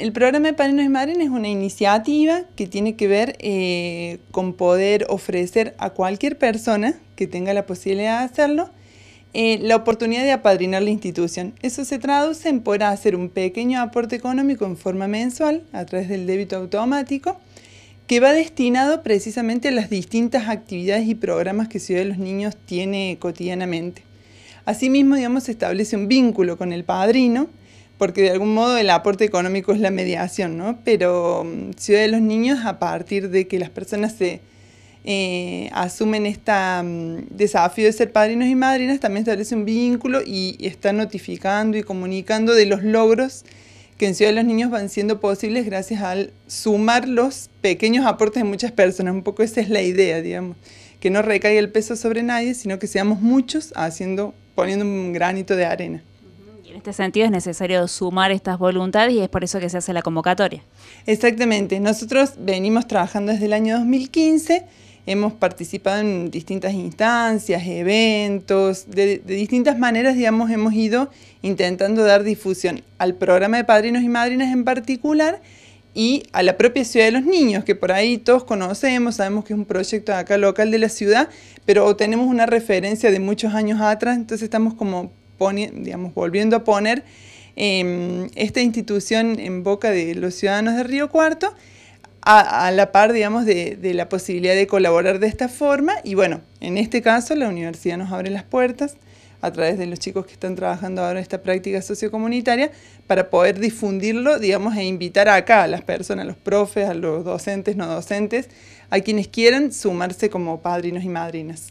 El programa de Padrinos y Madrinas es una iniciativa que tiene que ver eh, con poder ofrecer a cualquier persona que tenga la posibilidad de hacerlo eh, la oportunidad de apadrinar la institución. Eso se traduce en poder hacer un pequeño aporte económico en forma mensual a través del débito automático que va destinado precisamente a las distintas actividades y programas que Ciudad de los Niños tiene cotidianamente. Asimismo, digamos, se establece un vínculo con el padrino porque de algún modo el aporte económico es la mediación, ¿no? Pero mm, Ciudad de los Niños, a partir de que las personas se eh, asumen este desafío de ser padrinos y madrinas, también establece un vínculo y está notificando y comunicando de los logros que en Ciudad de los Niños van siendo posibles gracias al sumar los pequeños aportes de muchas personas. Un poco esa es la idea, digamos, que no recaiga el peso sobre nadie, sino que seamos muchos haciendo, poniendo un granito de arena este sentido es necesario sumar estas voluntades y es por eso que se hace la convocatoria. Exactamente, nosotros venimos trabajando desde el año 2015, hemos participado en distintas instancias, eventos, de, distintas maneras, digamos, hemos ido intentando dar difusión al programa de padrinos y madrinas en particular y a la propia ciudad de los niños, que por ahí todos conocemos, sabemos que es un proyecto acá local de la ciudad, pero tenemos una referencia de muchos años atrás, entonces estamos como digamos, volviendo a poner em, esta institución en boca de los ciudadanos de Río Cuarto, a, la par, digamos, de, la posibilidad de colaborar de esta forma. Y bueno, en este caso la universidad nos abre las puertas a través de los chicos que están trabajando ahora en esta práctica sociocomunitaria para poder difundirlo, digamos, e invitar acá a las personas, a los profes, a los docentes, no docentes, a quienes quieran sumarse como padrinos y madrinas.